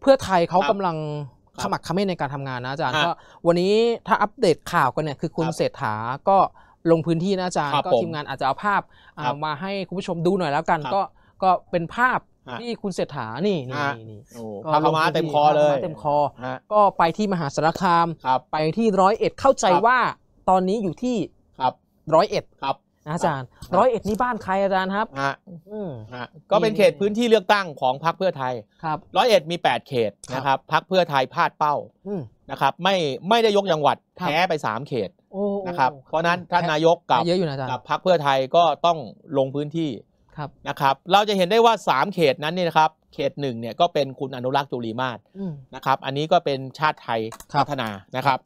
เพื่อไทยเขากำลังขมักเขม้นในการทำงานนะอาจารย์ก็วันนี้ถ้าอัปเดตข่าวกันเนี่ยคือคุณเศรษฐาก็ลงพื้นที่นะอาจารย์ ก็ทีมงานอาจจะเอาภาพมาให้คุณผู้ชมดูหน่อยแล้วกัน ก็ก็เป็นภาพที่คุณเศรษฐานี่นี่นี่พามาเต็มคอเลยเต็มคอ ก็ไปที่มหาสารคามไปที่ร้อยเอ็ดเข้าใจว่าตอนนี้อยู่ที่ร้อยเอ็ดอาจารย์ร้อยเอ็ดนี่บ้านใครอาจารย์ครับก็เป็นเขตพื้นที่เลือกตั้งของพรรคเพื่อไทยครับร้อยเอ็ดมี 8 เขตนะครับพรรคเพื่อไทยพลาดเป้านะครับไม่ไม่ได้ยกจังหวัดแพ้ไป 3 เขตนะครับเพราะนั้นท่านนายกกับกับพรรคเพื่อไทยก็ต้องลงพื้นที่นะครับ เราจะเห็นได้ว่า 3 เขตนั้นเนี่ยนะครับเขตหนึ่งเนี่ยก็เป็นคุณอนุรักษ์จุลีมาศนะครับอันนี้ก็เป็นชาติไทยพัฒนานะครับ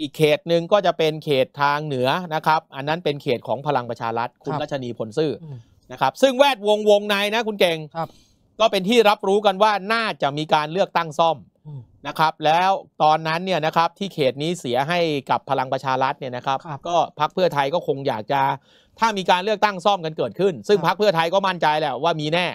อีกเขตหนึ่งก็จะเป็นเขตทางเหนือนะครับ อันนั้นเป็นเขตของพลังประชารัฐคุณรัชนีผลซื่อนะครับ ซึ่งแวดวงวงในนะ คุณเก่งครับ ก็เป็นที่รับรู้กันว่าน่าจะมีการเลือกตั้งซ่อมนะครับ แล้วตอนนั้นเนี่ยนะครับ ที่เขตนี้เสียให้กับพลังประชารัฐเนี่ยนะครับรบก็พักเพื่อไทยก็คงอยากจะ ถ้ามีการเลือกตั้งซ่อมกันเกิดขึ้น ซึ่งพักเพื่อไทยก็มั่นใจแหละว่ามีแน่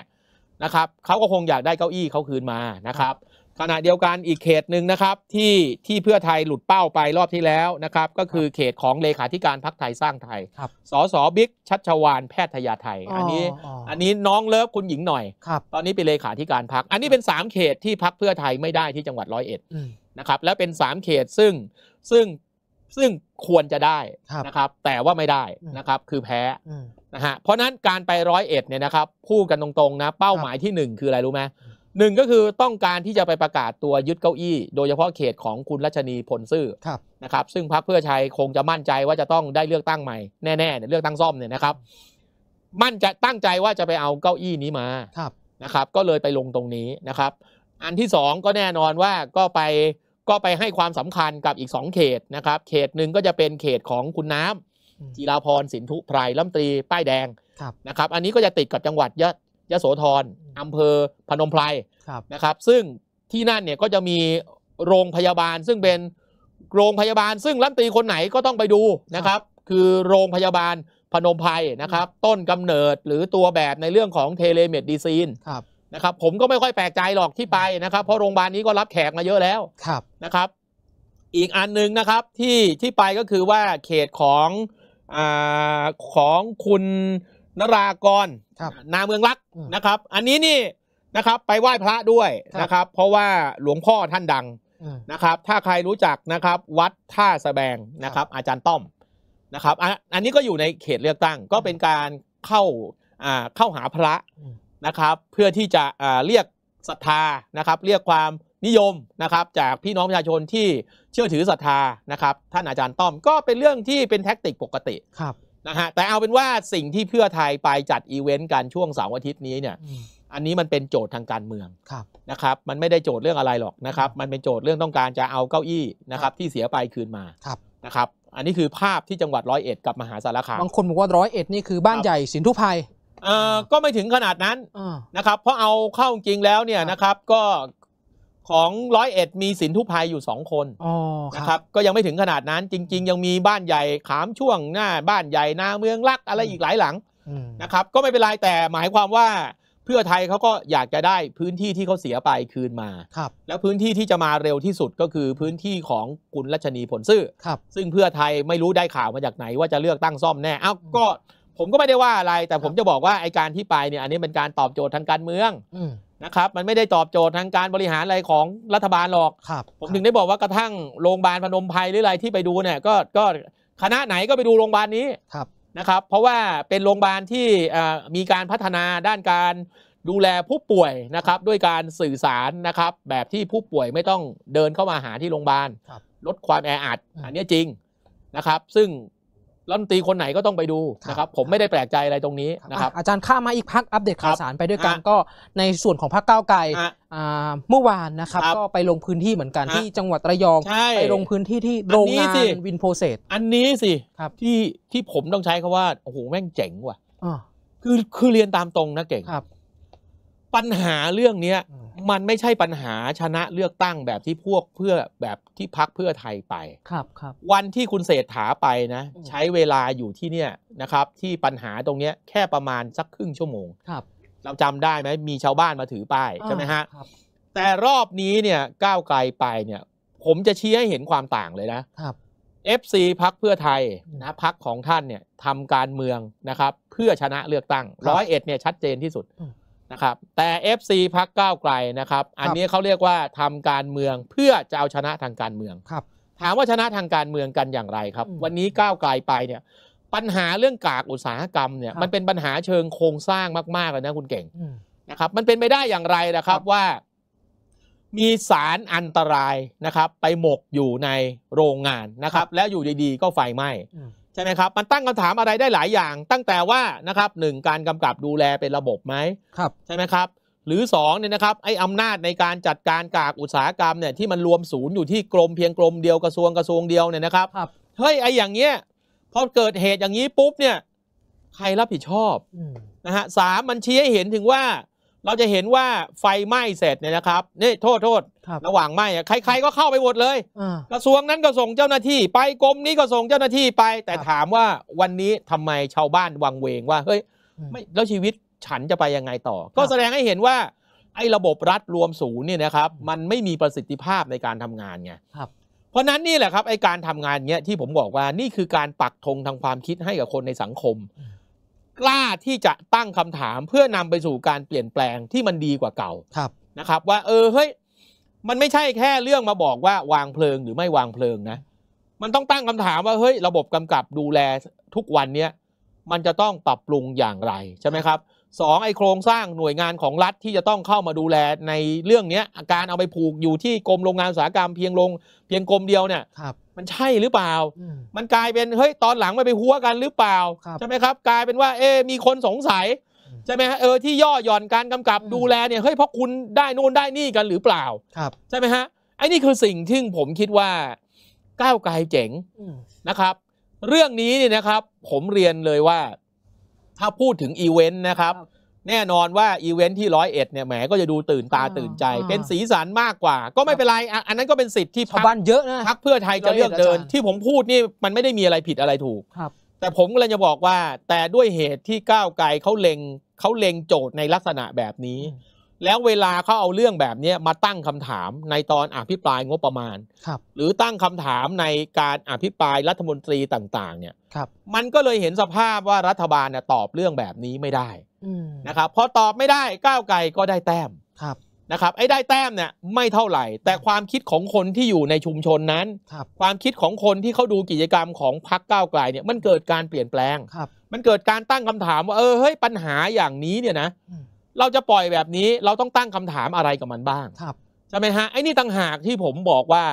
นะครับเขาก็คงอยากได้เก้าอี้เขาคืนมานะครับขณะเดียวกันอีกเขตหนึ่งนะครับที่ที่เพื่อไทยหลุดเป้าไปรอบที่แล้วนะครับ ก็คือเขตของเลขาธิการพักไทยสร้างไทยครับสสบิ๊กชัชวานแพทยาไทย อันนี้ออันนี้น้องเลิฟคุณหญิงหน่อยครับตอนนี้เป็นเลขาธิการพักอันนี้เป็น3เขตที่พักเพื่อไทยไม่ได้ที่จังหวัดร้อยเอ็ดนะครับแล้วเป็น3เขตซึ่งซึ่งซึ่งควรจะได้นะครับแต่ว่าไม่ได้นะครับคือแพ้นะฮะเพราะนั้นการไปร้อยเอ็ดเนี่ยนะครับพูดกันตรงๆนะเป้าหมายที่หนึ่งคืออะไรรู้ไหมหนึ่งก็คือต้องการที่จะไปประกาศตัวยึดเก้าอี้ โดยเฉพาะเขตของคุณรัชนีพลซื่อนะครับซึ่งพรรคเพื่อไทยคงจะมั่นใจว่าจะต้องได้เลือกตั้งใหม่แน่ ๆเลือกตั้งซ่อมเนี่ยนะครับ มั่นใจตั้งใจว่าจะไปเอาเก้าอี้นี้มานะครับก็เลยไปลงตรงนี้นะครับ อันที่สองก็แน่นอนว่าก็ไปก็ไปให้ความสำคัญกับอีกสองเขตนะครับ เขตหนึ่งก็จะเป็นเขตของคุณน้ำจีราพรสินธุไพรลํมตรีป้ายแดงนะครับอันนี้ก็จะติดกับจังหวัดยะยโสธรอำเภอพนมไพรนะครับซึ่งที่นั่นเนี่ยก็จะมีโรงพยาบาล ซึ่งเป็นโรงพยาบาลซึ่งรัฐตีคนไหนก็ต้องไปดูนะครับ คือโรงพยาบาลพนมไพรนะครับ ต้นกำเนิดหรือตัวแบบในเรื่องของเทเลเมดดีซีนนะครับผมก็ไม่ค่อยแปลกใจหรอกที่ไปนะครับเพราะโรงพยาบาลนี้ก็รับแขกมาเยอะแล้วนะครับอีกอันหนึ่งนะครับที่ที่ไปก็คือว่าเขตของอของคุณนรากรนาเมืองรักนะครับ อันนี้นี่นะครับไปไหว้พระด้วยนะครับ เพราะว่าหลวงพ่อท่านดังนะครับ ถ้าใครรู้จักนะครับ วัดท่าสแบงนะครับ อาจารย์ต้อมนะครับ อันนี้ก็อยู่ในเขตเลือกตั้ง ก็เป็นการเข้าเข้าหาพระนะครับ เพื่อที่จะเรียกศรัทธานะครับ เรียกความนิยมนะครับ จากพี่น้องประชาชนที่เชื่อถือศรัทธานะครับ ท่านอาจารย์ต้อมก็เป็นเรื่องที่เป็นแท็กติกปกติครับนะฮะแต่เอาเป็นว่าสิ่งที่เพื่อไทยไปจัดอีเวนต์กันช่วงเสาร์อาทิตย์นี้เนี่ยอันนี้มันเป็นโจทย์ทางการเมืองนะครับ มันไม่ได้โจทย์เรื่องอะไรหรอกนะครับมันเป็นโจทย์เรื่องต้องการจะเอาเก้าอี้นะครับที่เสียไปคืนมานะครับอันนี้คือภาพที่จังหวัดร้อยเอ็ดกับมหาสารคามบางคนบอกว่าร้อยเอ็ดนี่คือบ้านใหญ่สินธุภัย ก็ไม่ถึงขนาดนั้นนะครับเพราะเอาเข้าจริงแล้วเนี่ยนะครับก็ของร้อยเอ็ดมีสินทุพายอยู่สองคนนะครับ ก็ยังไม่ถึงขนาดนั้นจริง ๆ ยังมีบ้านใหญ่ขามช่วงหน้า บ้านใหญ่นาเมืองลักอะไรอีกหลายหลังนะครับก็ไม่เป็นไรแต่หมายความว่าเพื่อไทยเขาก็อยากจะได้พื้นที่ที่เขาเสียไปคืนมาแล้วพื้นที่ที่จะมาเร็วที่สุดก็คือพื้นที่ของคุณรัชนีผลซื่อซึ่งเพื่อไทยไม่รู้ได้ข่าวมาจากไหน ว่าจะเลือกตั้งซ่อมแน่เอ้าก็ผมก็ไม่ได้ว่าอะไรแต่ผมจะบอกว่าไอการที่ไปเนี่ยอันนี้เป็นการตอบโจทย์ทางการเมืองนะครับมันไม่ได้ตอบโจทย์ทางการบริหารอะไรของรัฐบาลหรอกครับผมถึงได้บอกว่ากระทั่งโรงพยาบาลพนมไพรหรืออะไรที่ไปดูเนี่ยก็ก็คณะไหนก็ไปดูโรงพยาบาลนี้ครับนะครับ เพราะว่าเป็นโรงพยาบาลที่มีการพัฒนาด้านการดูแลผู้ป่วยนะครับด้วยการสื่อสารนะครับแบบที่ผู้ป่วยไม่ต้องเดินเข้ามาหาที่โรงพยาบาลลดความแออัดอันนี้จริงนะครับซึ่งรัฐมนตรีคนไหนก็ต้องไปดูนะครับ ผมไม่ได้แปลกใจอะไรตรงนี้นะครับ อาจารย์ข้ามาอีกพักอัปเดตข่าวสารไปด้วยกันก็ในส่วนของพักเก้าไกลเมื่อวานนะครับ ก็ไปลงพื้นที่เหมือนกันที่จังหวัดระยอง ไปลงพื้นที่ที่โรงงานวินโพเซตอันนี้สิที่ที่ผมต้องใช้คาว่าโอ้โหแม่งเจ๋งว่ะคือคือเรียนตามตรงนะเก่งปัญหาเรื่องเนี้ยมันไม่ใช่ปัญหาชนะเลือกตั้งแบบที่พวกเพื่อแบบที่พักเพื่อไทยไปครับครับวันที่คุณเศรษฐาไปนะ ใช้เวลาอยู่ที่เนี่ยนะครับที่ปัญหาตรงเนี้ยแค่ประมาณสักครึ่งชั่วโมงครับ เราจำได้ไหมมีชาวบ้านมาถือป้ายใช่ไหมฮะ แต่รอบนี้เนี่ยก้าวไกลไปเนี่ยผมจะชี้ให้เห็นความต่างเลยนะครับ FC พักเพื่อไทยนะพักของท่านเนี่ยทำการเมืองนะครับ เพื่อชนะเลือกตั้งร้อยเอ็ดเนี่ยชัดเจนที่สุดนะครับแต่ FC พักก้าวไกลนะครับ อันนี้เขาเรียกว่าทำการเมืองเพื่อจะเอาชนะทางการเมืองครับถามว่าชนะทางการเมืองกันอย่างไรครับ วันนี้ก้าวไกลไปเนี่ย ปัญหาเรื่องกากอุตสาหกรรมเนี่ยมันเป็นปัญหาเชิงโครงสร้างมากๆเลยนะคุณเก่งนะครับ มันเป็นไปได้อย่างไรนะครับว่า มีสารอันตรายนะครับ ไปหมกอยู่ในโรงงานนะครับ แล้วอยู่ดีๆก็ไฟไหม้ใช่ไหมครับมันตั้งคำถามอะไรได้หลายอย่าง ตั้งแต่ว่านะครับหนึ่งการกำกับดูแลเป็นระบบไหมครับใช่ไหมครับ หรือ2เนี่ยนะครับไอ้อำนาจในการจัดการกากอุตสาหกรรมเนี่ยที่มันรวมศูนย์อยู่ที่กรมเพียงกรมเดียวกระทรวงกระทรวงเดียวเนี่ยนะครับครับเฮ้ยไอ้อย่างเงี้ยพอเกิดเหตุอย่างนี้ปุ๊บเนี่ยใครรับผิดชอบนะฮะสามมันชี้ให้เห็นถึงว่าเราจะเห็นว่าไฟไหม้เสร็จเนี่ยนะครับนี่โทษ โทษ ระหว่างไหม้ใครๆก็เข้าไปหมดเลยกระทรวงนั้นก็ส่งเจ้าหน้าที่ไปกรมนี้ก็ส่งเจ้าหน้าที่ไป แต่ถามว่าวันนี้ทำไมชาวบ้านวังเวงว่าเฮ้ยไม่แล้วชีวิตฉันจะไปยังไงต่อ ก็แสดงให้เห็นว่า ไอ้ระบบรัฐรวมศูนย์เนี่ยนะครับมันไม่มีประสิทธิภาพในการทำงานไงเพราะนั้นนี่แหละครับไอ้การทำงานเนี้ยที่ผมบอกว่านี่คือการปักธงทางความคิดให้กับคนในสังคมล้าที่จะตั้งคำถามเพื่อนำไปสู่การเปลี่ยนแปลงที่มันดีกว่าเก่าครับนะครับ ว่าเออเฮ้ยมันไม่ใช่แค่เรื่องมาบอกว่าวางเพลิง หรือไม่วางเพลิงนะมันต้องตั้งคำถามว่าเฮ้ยระบบกำกับดูแลทุกวันเนี้ยมันจะต้องปรับปรุงอย่างไรใช่ไหมครับสองไอโครงสร้างหน่วยงานของรัฐที่จะต้องเข้ามาดูแลในเรื่องเนี้ย การเอาไปผูกอยู่ที่กรมโรงงานอุตสาหกรรมเพียงลง เพียงกรมเดียวเนี่ยันใช่หรือเปล่า มันกลายเป็นเฮ้ยตอนหลังมันไปหัวกันหรือเปล่าใช่ไหมครับ กลายเป็นว่า เอ๊มีคนสงสัยใช่ไหมฮะเออที่ย่อหย่อนการกำกับดูแลเนี่ยเฮ้ยเพราะคุณได้นู่นได้นี่กันหรือเปล่าครับใช่ไหมฮะไอ้นี่คือสิ่งที่ผมคิดว่า ก้าวไกลเจ๋งนะครับ เรื่องนี้เนี่ยนะครับ ผมเรียนเลยว่าถ้าพูดถึงอีเวนต์นะครับแน่นอนว่าอีเวนท์ที่ร้อยเอ็ดเนี่ยแหมก็จะดูตื่นตาตื่นใจ เป็นสีสันมากกว่า ก็ไม่เป็นไรอ่ะอันนั้นก็เป็นสิทธิ์ที่ชาวพบ้านเยอะนะพักเพื่อไทยจะเลือกเดินที่ผมพูดนี่มันไม่ได้มีอะไรผิดอะไรถูกครับแต่ผมก็เลยจะบอกว่า แต่ด้วยเหตุที่ก้าวไกลเขาเล็งเขาเล็งโจทย์ในลักษณะแบบนี้ แล้วเวลาเขาเอาเรื่องแบบนี้มาตั้งคำถามในตอนอภิปรายงบประมาณครับหรือตั้งคำถามในการอภิปรายรัฐมนตรีต่างๆเนี่ยครับมันก็เลยเห็นสภาพว่ารัฐบาลน่ยตอบเรื่องแบบนี้ไม่ได้นะครับพอตอบไม่ได้ก้าวไกลก็ได้แต้มครับนะครับ ไอ้ได้แต้มเนี่ยไม่เท่าไหร่ แต่ความคิดของคนที่อยู่ในชุมชนนั้นคความคิดของคนที่เขาดูกิจกรรมของพักก้าวไกลเนี่ยมันเกิดการเปลี่ยนแปลงมันเกิดการตั้งคำถามว่าเออเฮ้ยปัญหาอย่างนี้เนี่ยนะเราจะปล่อยแบบนี้เราต้องตั้งคำถามอะไรกับมันบ้าง ครับใช่ไหมฮะไอ้นี่ต่างหากที่ผมบอกว่า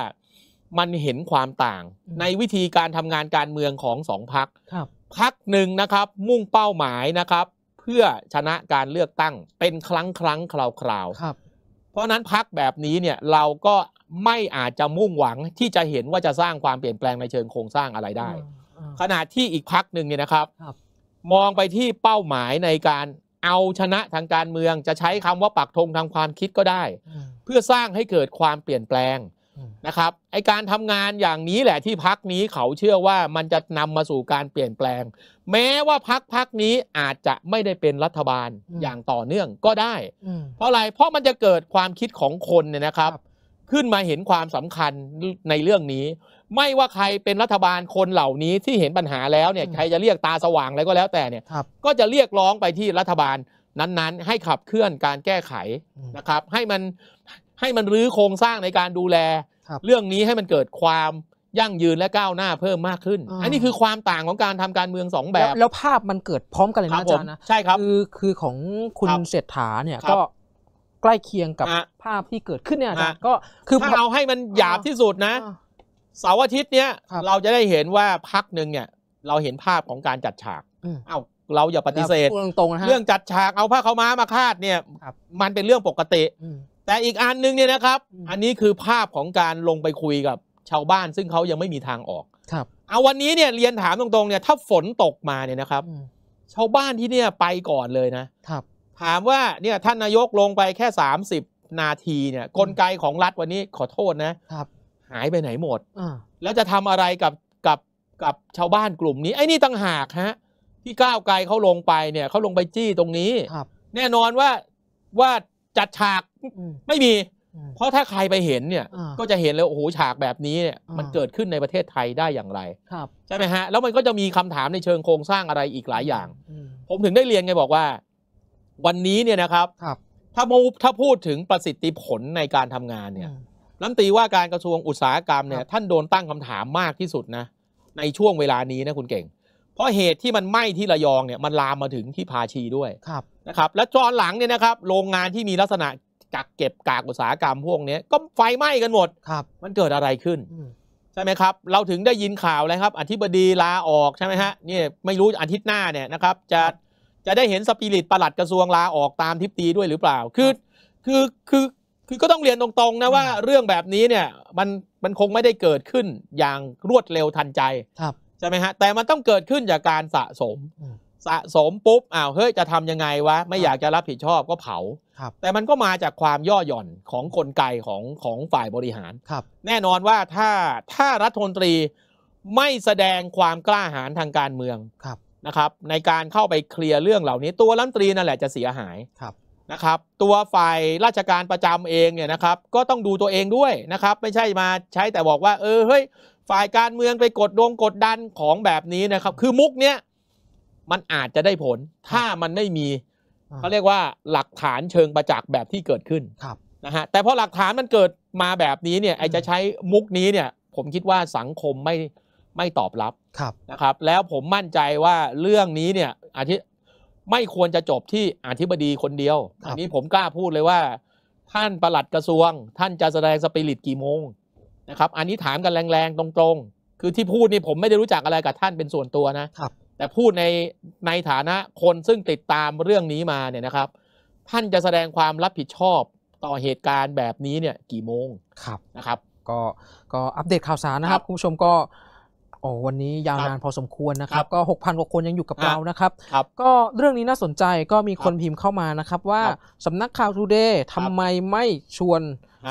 มันเห็นความต่าง ในวิธีการทำงานการเมืองของสองพักพักหนึ่งนะครับ มุ่งเป้าหมายนะครับเพื่อชนะการเลือกตั้งเป็นครั้งครั้งคราวคราวเพราะนั้นพักแบบนี้เนี่ยเราก็ไม่อาจจะมุ่งหวังที่จะเห็นว่าจะสร้างความเปลี่ยนแปลงในเชิงโครงสร้างอะไรได้ ขณะที่อีกพักหนึ่งเนี่ยนะครับ มองไปที่เป้าหมายในการเอาชนะทางการเมืองจะใช้คำว่าปักธงทางความคิดก็ได้ เพื่อสร้างให้เกิดความเปลี่ยนแปลงนะครับไอการทำงานอย่างนี้แหละที่พักนี้เขาเชื่อว่ามันจะนำมาสู่การเปลี่ยนแปลง แม้ว่าพักพักนี้อาจจะไม่ได้เป็นรัฐบาลอย่างต่อเนื่องก็ได้ เพราะอะไรเพราะมันจะเกิดความคิดของคนเนี่ยนะครับ ขึ้นมาเห็นความสำคัญในเรื่องนี้ ไม่ว่าใครเป็นรัฐบาลคนเหล่านี้ที่เห็นปัญหาแล้วเนี่ยใครจะเรียกตาสว่างอะไรก็แล้วแต่เนี่ยก็จะเรียกร้องไปที่รัฐบาลนั้นๆ ให้ขับเคลื่อนการแก้ไขนะครับ ให้มันให้มันรื้อโครงสร้างในการดูแลรเรื่องนี้ให้มันเกิดความยั่งยืนและก้าวหน้าเพิ่มมากขึ้นออันนี้คือความต่างของการทำการเมืองสองแบแลบแล้วภาพมันเกิดพร้อมกันเลยนะอาจารย์นะใช่ครับ คือคือของคุณคเศรษฐาเนี่ย ก็ใกล้เคียงกับภาพที่เกิดขึ้นเนี่ยอาจารย์ะก็คือถ้าเอาให้มันหยาบที่สุดนะ เสาร์อาทิตย์เนี้ยรเราจะได้เห็นว่าพักหนึ่งเนี่ย เราเห็นภาพของการจัดฉากอเอ้าเราอย่าปฏิเสธ่องตรงๆนะเรื่องจัดฉากเอาผ้าเขาวม้ามาคาดเนี่ย มันเป็นเรื่องปกติแต่อีกอันนึงเนี่ยนะครับ อันนี้คือภาพของการลงไปคุยกับชาวบ้านซึ่งเขายังไม่มีทางออก ครับเอาวันนี้เนี่ยเรียนถามตรงๆเนี่ย ถ้าฝนตกมาเนี่ยนะครับ ชาวบ้านที่เนี่ยไปก่อนเลยนะครับ ถามว่าเนี่ยท่านนายกลงไปแค่30นาทีเนี่ย กลไกของรัฐวันนี้ขอโทษนะครับหายไปไหนหมดแล้วจะทำอะไรกับกับกับชาวบ้านกลุ่มนี้ไอ้นี่ต่างหากฮะที่ก้าวไกลเขาลงไปเนี่ยเขาลงไปจี้ตรงนี้ครับ แน่นอนว่าว่าจัดฉากไม่มี เพราะถ้าใครไปเห็นเนี่ย ก็จะเห็นเลย โอ้โห ฉากแบบนี้เนี่ยมันเกิดขึ้นในประเทศไทยได้อย่างไรใช่ไหมฮะ แล้วมันก็จะมีคำถามในเชิงโครงสร้างอะไรอีกหลายอย่าง ผมถึงได้เรียนไงบอกว่า วันนี้เนี่ยนะครับถ้าถ้าพูดถึงประสิทธิผลในการทำงานเนี่ยรัฐตีว่าการกระทรวงอุตสาหกรรมเนี่ย ท่านโดนตั้งคำถามมากที่สุดนะในช่วงเวลานี้นะคุณเก่ง เพราะเหตุที่มันไหม้ที่ระยองเนี่ย มันลามมาถึงที่พาชีด้วยครับะครับและจอนหลังเนี่ยนะครับ โรงงานที่มีลักษณะกักเก็บกากอุตสาหกรรมพวกนี้ก็ไฟไหม้กันหมดครับ มันเกิดอะไรขึ้นใช่ไหมครับ เราถึงได้ยินข่าวเลยครับ อธิบดีลาออกใช่ไหมฮะนี่ไม่รู้อาทิตย์หน้าเนี่ยนะครับจะจะได้เห็นสปิริตประหลัดกระทรวงลาออกตามทิพตีด้วยหรือเปล่า คือคือคือคือก็ต้องเรียนตรงๆนะว่าเรื่องแบบนี้เนี่ยมันมันคงไม่ได้เกิดขึ้นอย่างรวดเร็วทันใจใช่ไหมฮะแต่มันต้องเกิดขึ้นจากการสะสมสะสม ปุ๊บอ้าวเฮ้ยจะทำยังไงวะไม่อยากจะรับผิดชอบก็เผาแต่มันก็มาจากความย่อหย่อนของกลไกของของฝ่ายบริหารรแน่นอนว่าถ้าถ้ารัฐมนตรีไม่แสดงความกล้าหาญทางการเมืองนะครับในการเข้าไปเคลียร์เรื่องเหล่านี้ ตัวรัฐมนตรีนั่นแหละจะเสียหายนะครับ ตัวฝ่ายราชการประจำเองเนี่ยนะครับก็ต้องดูตัวเองด้วยนะครับไม่ใช่มาใช้แต่บอกว่าเออเฮ้ยฝ่ายการเมืองไปกดดวงกดดันของแบบนี้นะครับคือมุกเนี้ยมันอาจจะได้ผลถ้ามันไม่มีเขาเรียกว่าหลักฐานเชิงประจักษ์แบบที่เกิดขึ้นนะฮะแต่พอหลักฐานมันเกิดมาแบบนี้เนี่ยไอจะใช้มุกนี้เนี่ยผมคิดว่าสังคมไม่ไม่ตอบรับครับนะครับ แล้วผมมั่นใจว่าเรื่องนี้เนี่ยอาทิไม่ควรจะจบที่อธิบดีคนเดียวอันนี้ผมกล้าพูดเลยว่า ท่านประหลัดกระทรวงท่านจะแสดงสปิริตกี่โมงนะครับอันนี้ถามกันแรง ๆ ตรงๆคือที่พูดนี่ผมไม่ได้รู้จักอะไรกับท่านเป็นส่วนตัวนะครับแต่พูดในในฐานะคนซึ่งติดตามเรื่องนี้มาเนี่ยนะครับท่านจะแสดงความรับผิดชอบต่อเหตุการณ์แบบนี้เนี่ย กี่โมงครับนะครับ ก็ก็อัปเดตข่าวสารนะครับ คุณผู้ชมก็โอ้วันนี้ยาวนานพอสมควรนะครับ ก็ 6,000กว่าคนยังอยู่กับเรานะครับก็เรื่องนี้น่าสนใจก็มีคนพิมพ์เข้ามานะครับว่าสำนักข่าวทูเดย์ทำไมไม่ชวน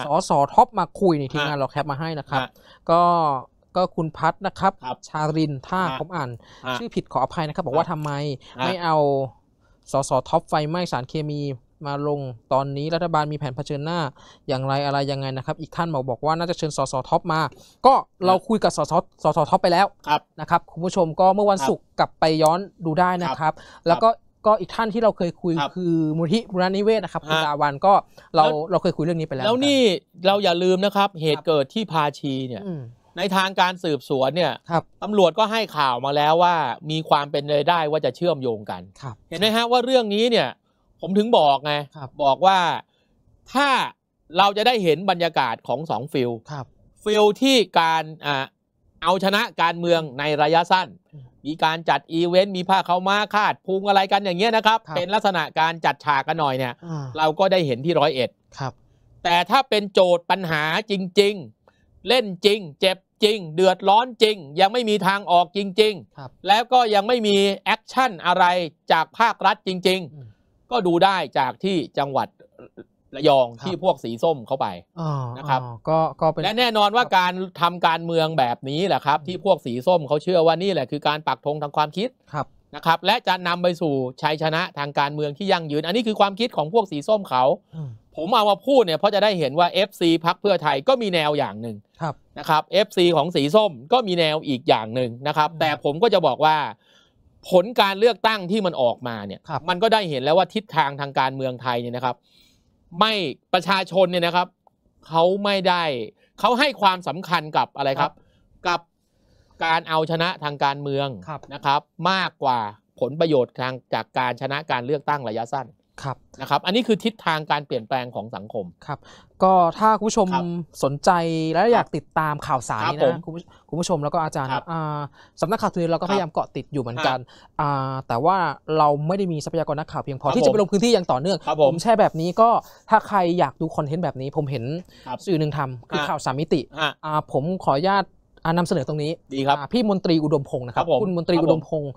สอสอท็อปมาคุยในทีมงานเราแคปมาให้นะครับ ก็ก็คุณพัฒนะครับครับ ชารินท่าผมอ่าน ชื่อผิดขออภัยนะครับ บอกว่าทำไมไม่เอาสสท็อป ไฟไหม้สารเคมีมาลง ตอนนี้รัฐบาลมีแผนเผชิญหน้า อย่างไรอะไรยังไงนะครับ อีกท่านบอกบอกว่า น่าจะเชิญสสท็อปมา ก็เราคุยกับสสสสท็อปไปแล้วนะครับ คุณผู้ชมก็เมื่อวันศุกร์กลับไปย้อนดูได้นะครับ แล้วก็ก็อีกท่านที่เราเคยคุยคือมูลที่บุรณิเวศนะครับคุณดาวันก็เราเราเคยคุยเรื่องนี้ไปแล้ว แล้วนี่เราอย่าลืมนะครับ เหตุเกิดที่พาชีเนี่ยในทางการสืบสวนเนี่ยตำรวจก็ให้ข่าวมาแล้วว่ามีความเป็นไปได้ว่าจะเชื่อมโยงกัน เห็นไหมฮะว่าเรื่องนี้เนี่ยผมถึงบอกไงบบอกว่าถ้าเราจะได้เห็นบรรยากาศของสองฟิลฟิลที่การอเอาชนะการเมืองในระยะสั้น มีการจัดอีเวนต์มีผ้าเขามาคาดพุงอะไรกันอย่างเงี้ยนะครับรบเป็นลักษณะการจัดฉากกันหน่อยเนี่ยเราก็ได้เห็นที่ร้อยเอ็ดแต่ถ้าเป็นโจทย์ปัญหาจริง ๆ เล่นจริงเจ็บจริงเดือดร้อนจริงยังไม่มีทางออกจริงๆแล้วก็ยังไม่มี แอคชั่นอะไรจากภาครัฐจริง ๆ ก็ดูได้จากที่จังหวัดระยองที่พวกสีส้มเข้าไปนะครับก็ก็เป็นและแน่นอนว่าการทำการเมืองแบบนี้แหละครับ ที่พวกสีส้มเขาเชื่อว่านี่แหละคือการปักธงทางความคิดครับนะครับ และจะนำไปสู่ชัยชนะทางการเมืองที่ยั่งยืน อันนี้คือความคิดของพวกสีส้มเขาผมเอามาพูดเนี่ยเพราะจะได้เห็นว่า FC พักเพื่อไทยก็มีแนวอย่างหนึ่งนะครับ FC ของสีส้มก็มีแนวอีกอย่างหนึ่งนะครับแต่ผมก็จะบอกว่าผลการเลือกตั้งที่มันออกมาเนี่ยมันก็ได้เห็นแล้วว่าทิศทางทางการเมืองไทยเนี่ยนะครับ ไม่ประชาชนเนี่ยนะครับเขาไม่ได้เขาให้ความสำคัญกับอะไรครับ กับการเอาชนะทางการเมืองนะครับมากกว่าผลประโยชน์ทางจากการชนะการเลือกตั้งระยะสั้นครับนะครับอันนี้คือทิศทางการเปลี่ยนแปลงของสังคมครับก็ถ้าคุณผู้ชมสนใจและอยากติดตามข่าวสารนะคุณผู้ชมแล้วก็อาจารย์สำนักข่าวทุนเราก็พยายามเกาะติดอยู่เหมือนกัน แต่ว่าเราไม่ได้มีทรัพยากรนักข่าว เพียงพอที่จะไปลงพื้นที่อย่างต่อเนื่อง ผมแช่แบบนี้ก็ถ้าใครอยากดูคอนเทนต์แบบนี้ผมเห็นสื่อหนึ่งทำคือข่าวสามมิติ ผมขออนุญาตนำเสนอตรงนี้ดีครับพี่มนตรีอุดมพงศ์นะครับคุณมนตรีอุดมพงศ์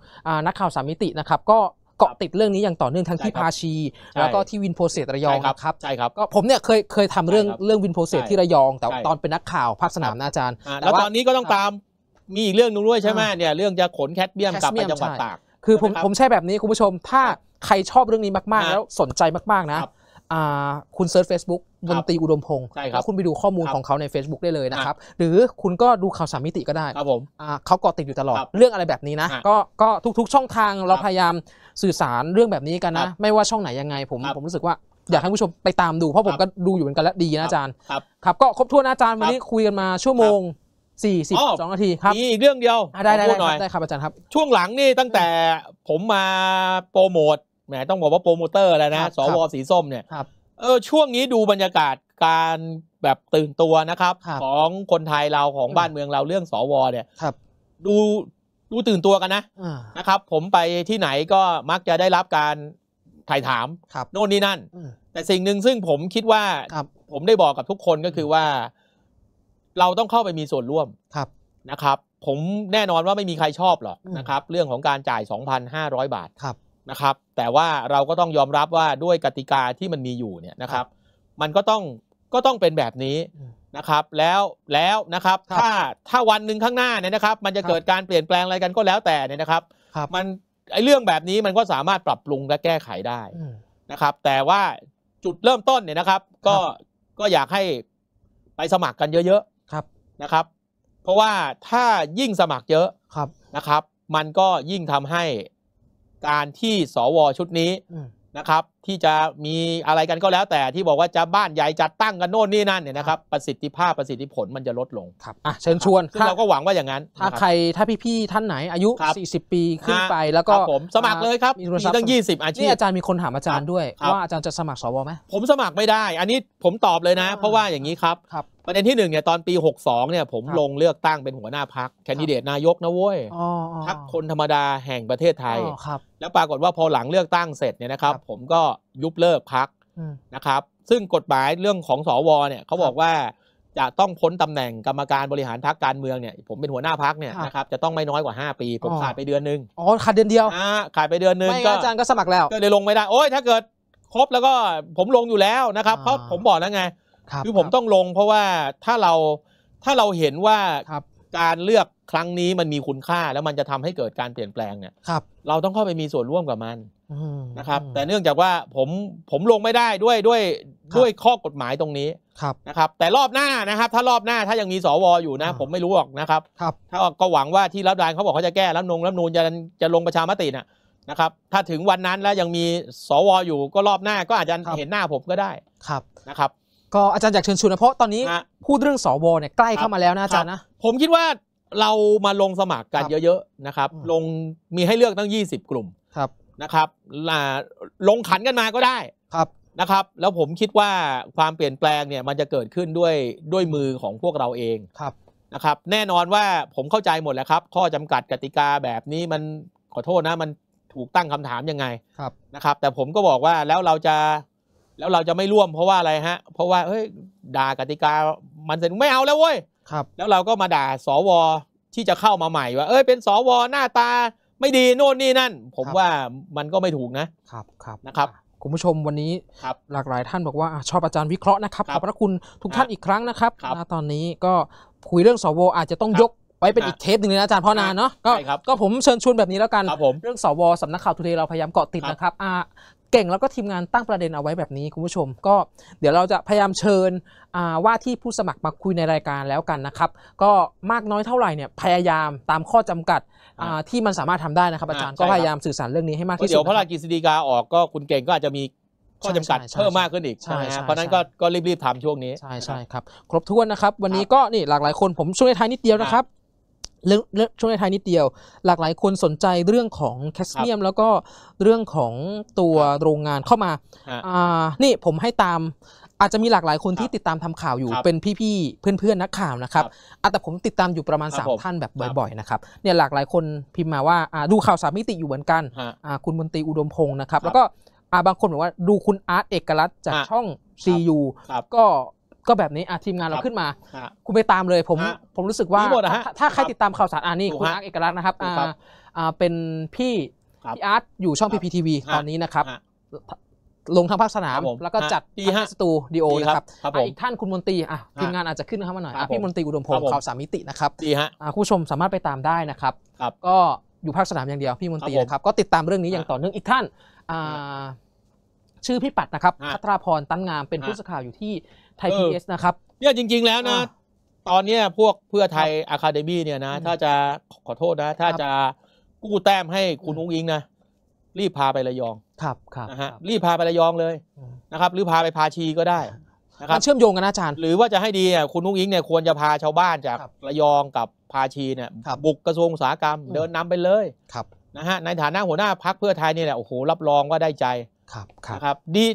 นักข่าวสามมิตินะครับก็เกาะติดเรื่องนี้อย่างต่อเนื่องทั้งที่พาชี แล้วก็ที่วินโพเซตระยองครับใช่ครับก็ผมเนี่ยเคยเคยทำเรื่องเรื่องวินโพเซตที่ระยอง แต่ตอนเป็นนักข่าวภาคสนามนะอาจารย์ แล้วตอนนี้ก็ต้องตามมีอีกเรื่องนึงด้วยใช่ไหมเนี่ย เรื่องจะขนแคดเบียมกลับไปจังหวัดตากคือผมผมใช่แบบนี้คุณผู้ชมถ้าใครชอบเรื่องนี้มาก ๆ แล้วสนใจมากๆนะคุณเซิร์ช Facebook มนตรีอุดมพงศ์ใช่ครับคุณไปดูข้อมูลของเขาใน Facebook ได้เลยนะครับ หรือคุณก็ดูข่าวสามมิติก็ได้ครับผมเขาเกาะติดอยู่ตลอดเรื่องอะไรแบบนี้นะ ก็ก็ทุกๆช่องทางเราพยายามสื่อสารเรื่องแบบนี้กันนะ ไม่ว่าช่องไหนยังไง ผมผมรู้สึกว่า อยากให้ผู้ชมไปตามดู เพราะผมก็ดูอยู่เหมือนกันแล้วดีนะอาจารย์ ครับ ก็ครบถ้วนอาจารย์วันนี้คุยกันมาชั่วโมงสี่สิบสองนาทีครับมีอีกเรื่องเดียวได้ได้ได้ครับอาจารย์ครับช่วงหลังนี่ตั้งแต่ผมมาโปรโมทแหมต้องบอกว่าโปรโมเตอร์แล้วนะสวสีส้มเนี่ยเออช่วงนี้ดูบรรยากาศการแบบตื่นตัวนะครับของคนไทยเราของบ้านเมืองเราเรื่องสวเนี่ยดูดูตื่นตัวกันนะนะครับ ผมไปที่ไหนก็มักจะได้รับการถ่ายถาม โน่นนี่นั่น แต่สิ่งหนึ่งซึ่งผมคิดว่า ผมได้บอกกับทุกคนก็คือว่า เราต้องเข้าไปมีส่วนร่วมนะครับ ผมแน่นอนว่าไม่มีใครชอบหรอกนะครับ เรื่องของการจ่าย 2,500 บาทนะครับ แต่ว่าเราก็ต้องยอมรับว่าด้วยกติกาที่มันมีอยู่เนี่ยนะครับ มันก็ต้องก็ต้องเป็นแบบนี้นะครับแล้วแล้วนะครับ ถ้าถ้าวันหนึ่งข้างหน้าเนี่ยนะครับมันจะเกิดการเปลี่ยนแปลงอะไรกันก็แล้วแต่เนี่ยนะครับมันไอ้เรื่องแบบนี้มันก็สามารถปรับปรุงและแก้ไขได้นะครับ แต่ว่าจุดเริ่มต้นเนี่ยนะครับก็ก็อยากให้ไปสมัครกันเยอะๆครับนะครับ เพราะว่าถ้ายิ่งสมัครเยอะครับนะครับ มันก็ยิ่งทำให้การที่สวชุดนี้นะครับที่จะมีอะไรกันก็แล้วแต่ที่บอกว่าจะบ้านใหญ่จัดตั้งกันโน่นนี่นั่นเนี่ยนะครับประสิทธิภาพประสิทธิผลมันจะลดลงครับอ่ะเชิญชวนซึ่งเราก็หวังว่าอย่างนั้นถ้าใครถ้าพี่ๆท่านไหนอายุ40ปีขึ้นไปแล้วก็ผมสมัครเลยครับมีตั้ง 20 อาชีพอาจารย์มีคนถามอาจารย์ด้วยว่าอาจารย์จะสมัครสวไหมผมสมัครไม่ได้ อันนี้ผมตอบเลยนะ เพราะว่าอย่างนี้ครับ ประเด็นที่หนึ่งเนี่ยตอนปี 62 เนี่ย ผมลงเลือกตั้งเป็นหัวหน้าพักแคนดิเดตนายกนะเว้ยพักคนธรรมดาแห่งประเทศไทยแล้วปรากฏว่าพอหลังเลือกตั้งเสร็จเนี่ยนะครับผมก็ยุบเลิกพักนะครับ ซึ่งกฎหมายเรื่องของสวเนี่ยเขาบอกว่า จะต้องพ้นตำแหน่งกรรมการบริหารพักการเมืองเนี่ย ผมเป็นหัวหน้าพักเนี่ยนะครับจะต้องไม่น้อยกว่า 5 ปี ผมขาดไปเดือนนึงอ๋อขาดเดือนเดียวขาดไปเดือนนึงก็อาจารย์ก็สมัครแล้วก็เลยลงไม่ได้โอ้ยถ้าเกิดครบแล้วก็ผมลงอยู่แล้วนะครับ เพราะผมบอกแล้วไงคือผมต้องลง เพราะว่าถ้าเราถ้าเราเห็นว่าการเลือกครั้งนี้มันมีคุณค่าแล้วมันจะทำให้เกิดการเปลี่ยนแปลงเนี่ยเราต้องเข้าไปมีส่วนร่วมกับมันนะครับแต่เนื่องจากว่า ผมผมลงไม่ได้ด้วยด้วย ด้วยข้อกฎหมายตรงนี้นะครับ แต่รอบหน้านะครับถ้ารอบหน้าถ้ายังมีสวอยู่นะผมไม่รู้หรอกนะครับครับถ้าก็หวังว่าที่รับรานเขาบอกเขาจะแก้รับนงรับนูนจะจะลงประชามติน่ะนะครับถ้าถึงวันนั้นแล้วยังมีสวอยู่ ก็รอบหน้า ก็อาจจะเห็นหน้าผมก็ได้ครับนะครับก็อาจารย์อยากเชิญชวนนะเพราะตอนนี้ พูดเรื่องสวเนี่ยใกล้เข้ามาแล้วนะอาจารย์นะผมคิดว่าเรามาลงสมัครกันเยอะๆนะครับ ลงมีให้เลือกตั้ง 20 กลุ่มครับนะครับลงขันกันมาก็ได้ครับนะครับ แล้วผมคิดว่าความเปลี่ยนแปลงเนี่ยมันจะเกิดขึ้นด้วยด้วยมือของพวกเราเองครับนะครับ แน่นอนว่าผมเข้าใจหมดแล้วครับ ข้อจำกัดกติกาแบบนี้มันขอโทษนะมันถูกตั้งคำถามยังไงครับนะครับ แต่ผมก็บอกว่าแล้วเราจะ แล้วเราจะไม่ร่วมเพราะว่าอะไรฮะ เพราะว่าเฮ้ยด่ากติกามันเสร็จไม่เอาแล้วเว้ยครับแล้วเราก็มาด่าสวที่จะเข้ามาใหม่ ว่าเอ้ยเป็นสว หน้าตาไม่ดีโน่นนี่นั่นผมว่ามันก็ไม่ถูกนะครับครับนะครับคุณผู้ชมวันนี้หลากหลายท่านบอกว่าชอบอาจารย์วิเคราะห์นะครับขอบพระคุณทุกท่านอีกครั้งนะครับตอนนี้ก็คุยเรื่องสวอาจจะต้องยกไว้เป็นอีกเทปหนึ่งนะอาจารย์พ่อนานเนาะก็ผมเชิญชวนแบบนี้แล้วกันเรื่องสวสำนักข่าวทุเรศเราพยายามเกาะติดนะครับเก่งแล้วก็ทีมงานตั้งประเด็นเอาไว้แบบนี้คุณผู้ชม ก็เดี๋ยวเราจะพยายามเชิญว่าที่ผู้สมัครมาคุยในรายการแล้วกันนะครับก็มากน้อยเท่าไหร่เนี่ยพยายามตามข้อจำกัดที่มันสามารถทำได้นะครับอาจารย์ก็พยายามสื่อสารเรื่องนี้ให้มากที่สุดเดี๋ยวพระราชกฤษฎีกาออกก็คุณเก่งก็อาจจะมีข้อจำกัดเพิ่มมากขึ้นอีกใช่เพราะนั้นก็ก็รีบๆทำช่วงนี้ใช่ใช่ครับครบถ้วนนะครับ วันนี้ก็นี่หลากหลายคนผมช่วยท้ายนิดเดียวนะครับเรื่องช่วงในไทยนิดเดียว หลากหลายคนสนใจเรื่องของแคสเซียม แล้วก็เรื่องของตัวโรงงานเข้ามาอ่านี่ผมให้ตามอาจจะมีหลากหลายคนที่ติดตามทำข่าวอยู่เป็นพี่ๆเพื่อนๆนักข่าวนะครับแต่ผมติดตามอยู่ประมาณ 3ท่านแบบบ่อยๆนะครับเนี่ยหลากหลายคนพิมพ์มาว่าดูข่าวสามมิติอยู่เหมือนกันคุณมนตรีอุดมพงศ์นะครับแล้วก็บางคนบอกว่าดูคุณอาร์ตเอกลักษณ์จากช่อง CU ก็ก็แบบนี้อ่ะทีมงานเราขึ้นมา คุณไปตามเลยผมผมรู้สึกว่า ถ้าใครติดตามข่าวสารอ่านี่คุณอาร์ตเอกลักษณ์นะครับอ่าอ่าเป็นพี่พี่อาร์ตอยู่ช่องพีพีทีวีตอนนี้นะครับ ลงทั้งภาคสนามแล้วก็จัดทีฮะสตูดิโอนะครับอีกท่านคุณมนตรีอ่ะทีมงานอาจจะขึ้นเข้ามาหน่อยอ่ะพี่มนตรีอุดมพงศ์ข่าวสามมิตินะครับดีฮะคุณผู้ชมสามารถไปตามได้นะครับ ก็อยู่ภาคสนามอย่างเดียว พี่มนตรีนะครับก็ติดตามเรื่องนี้อย่างต่อเนื่องอีกท่านชื่อพี่ปัดนะครับพัทราพรตั้งงามเป็นผู้สื่อข่าวอยู่ที่ไทยพีเอสนะครับเนี่ยจริงๆแล้วนะ ตอนเนี้ยพวกเพื่อไทยอะคาเดมี่เนี่ยนะถ้าจะขอโทษนะ ถ้าจะกู้แต้มให้คุณอุ้งอิงนะรีบพาไประยองครับครับนะฮะรีบพาไประยองเลยนะครับหรือพาไปพาชีก็ได้นะครับเชื่อมโยงกันนะอาจารย์หรือว่าจะให้ดีเนี่ยคุณนุ้งอิงเนี่ยควรจะพาชาวบ้านจากระยองกับพาชีเนี่ยบุกกระทรวงอุตสาหกรรม เดินนำไปเลยครับนะฮะในฐานะหัวหน้าพักเพื่อไทยเนี่ยแหละโอ้โหรับรองว่าได้ใจครับครับดี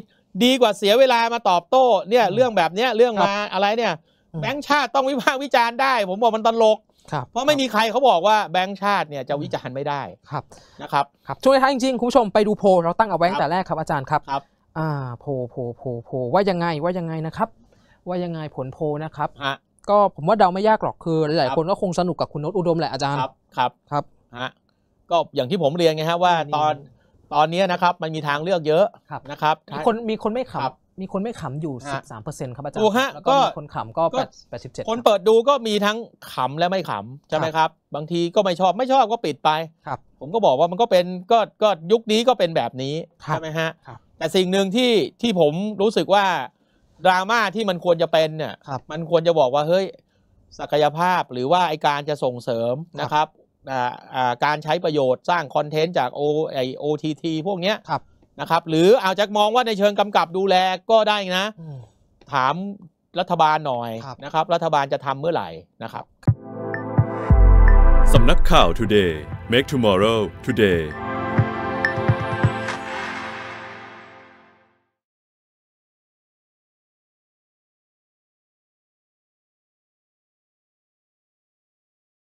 ดีกว่าเสียเวลามาตอบโต้เนี่ยเรื่องแบบเนี้ยเรื่องมาอะไรเนี่ย แบงค์ชาติต้องวิพากษ์วิจารณ์ได้ ผมบอกมันตลกเพราะไม่มีใครเขาบอกว่าแบงค์ชาติเนี่ยจะวิจารณ์ไม่ได้ครับนะครับครับช่วงท้ายจริงๆคุณผู้ชมไปดูโพเราตั้งเอาไว้ตั้งแต่แรกครับ อาจารย์ครับครับอ่าโพโพโพโพว่ายังไงว่ายังไงนะครับว่ายังไงผลโพนะครับก็ผมว่าเดาไม่ยากหรอกคือหลายคนก็คงสนุกกับคุณนศอุดมแหละอาจารย์ครับครับครับฮะก็อย่างที่ผมเรียนไงฮะว่าตอนตอนนี้นะครับมันมีทางเลือกเยอะนะครับมีคนมีคนไม่ขับมีคนไม่ขำอยู่ 13%ครับอาจารย์ูกฮะก็คนขำก็87คนเปิดดูก็มีทั้งขำและไม่ขำใช่ไหมครับ บางทีก็ไม่ชอบไม่ชอบก็ปิดไปผมก็บอกว่ามันก็เป็นก็ก็ยุคนี้ก็เป็นแบบนี้ใช่ไหมฮะแต่สิ่งหนึ่งที่ที่ผมรู้สึกว่าดราม่าที่มันควรจะเป็นเนี่ยมันควรจะบอกว่าเฮ้ยศักยภาพหรือว่าไอการจะส่งเสริมนะครับการใช้ประโยชน์สร้างคอนเทนต์จากโอ t ทีพวกนี้นะครับหรืออาจจะมองว่าในเชิงกำกับดูแลก็ได้นะ ถามรัฐบาลหน่อยนะครับ รัฐบาลจะทำเมื่อไหร่นะครับสำนักข่าว Today Make Tomorrow Today